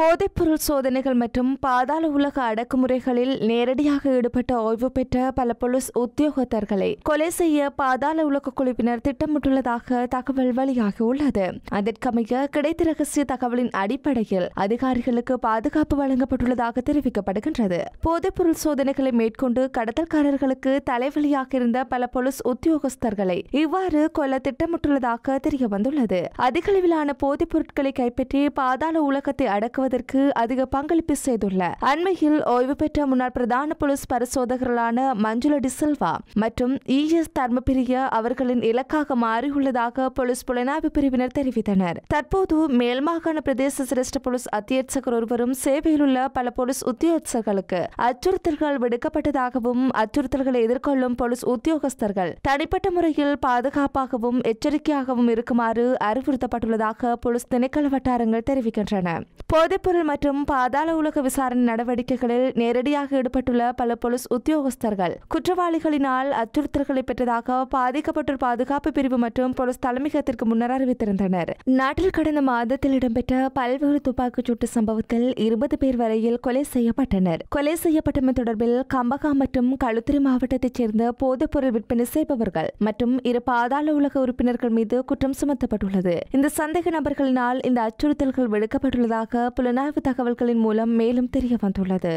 போதைப்பொருள் சோதனைகள் மற்றும் பாதாள உலக அடக்குமுறைகளில் நேரடியாக ஈடுபட்ட ஓய்வு பெற்ற பல போலீஸ் உத்தியோகத்தர்களை கொலை செய்ய பாதாள உலக குழுவினர் திட்டமிட்டுள்ளதாக தகவல் வெளியாகியுள்ளது அதற்கமைய கிடைத்த ரகசிய தகவலின் அடிப்படையில் அதிகாரிகளுக்கு பாதுகாப்பு வழங்கப்பட்டுள்ளதாக தெரிவிக்கப்படுகின்றது போதைப்பொருள் சோதனைகளை மேற்கொண்டு கடத்தல்காரர்களுக்கு தலைவலியாக இருந்த பல போலீஸ் உத்தியோகஸ்தர்களை இவ்வாறு கொல்ல திட்டமிட்டுள்ளதாக தெரிய வந்துள்ளது அதிகளவிலான போதைப் பொருட்களை கைப்பற்றி பாதாள உலகத்தை அடக்குவது உருவாக்குவதற்கு அதிக பங்களிப்பு செய்துள்ள அண்மையில் ஓய்வு பெற்ற முன்னாள் பிரதான போலீஸ் பரிசோதகர்களான மஞ்சுள டிசில்வா மற்றும் இ எஸ் தர்மபிரிய அவர்களின் இலக்காக மாறியுள்ளதாக போலீஸ் புலனாய்வு பிரிவினர் தெரிவித்தனர் தற்போது மேல்மாகாண பிரதேச சிரேஷ்ட போலீஸ் அத்தியட்சகர் ஒருவரும் சேவையில் உள்ள பல போலீஸ் உத்தியோகர்களுக்கு அச்சுறுத்தல்கள் விடுக்கப்பட்டதாகவும் அச்சுறுத்தல்களை எதிர்கொள்ளும் போலீஸ் உத்தியோகஸ்தர்கள் தனிப்பட்ட முறையில் பாதுகாப்பாகவும் எச்சரிக்கையாகவும் இருக்குமாறு அறிவுறுத்தப்பட்டுள்ளதாக போலீஸ் திணைக்கள வட்டாரங்கள் தெரிவிக்கின்றன போதைப்பொருள் மற்றும் பாதாள உலக விசாரணை நடவடிக்கைகளில் நேரடியாக ஈடுபட்டுள்ள பல போலீஸ் உத்தியோகஸ்தர்கள் குற்றவாளிகளினால் அச்சுறுத்தல்களை பெற்றதாக பாதிக்கப்பட்டோர் பாதுகாப்பு பிரிவு மற்றும் போலீஸ் தலைமையகத்திற்கு முன்னர் அறிவித்திருந்தனர் நாட்டில் கடந்த மாதத்தில் இடம்பெற்ற பல்வேறு துப்பாக்கிச் சூட்டு சம்பவத்தில் இருபது பேர் வரையில் கொலை செய்யப்பட்டனர் கொலை செய்யப்பட்டமை தொடர்பில் கம்பகா மற்றும் களுத்துறை மாவட்டத்தைச் சேர்ந்த போதைப்பொருள் விற்பனை செய்பவர்கள் மற்றும் இரு பாதாள உலக உறுப்பினர்கள் மீது குற்றம் சுமத்தப்பட்டுள்ளது இந்த சந்தேக நபர்களினால் இந்த அச்சுறுத்தல்கள் விடுக்கப்பட்டுள்ளதாக புலனாய்வு தகவல்களின் மூலம் மேலும் தெரிய வந்துள்ளது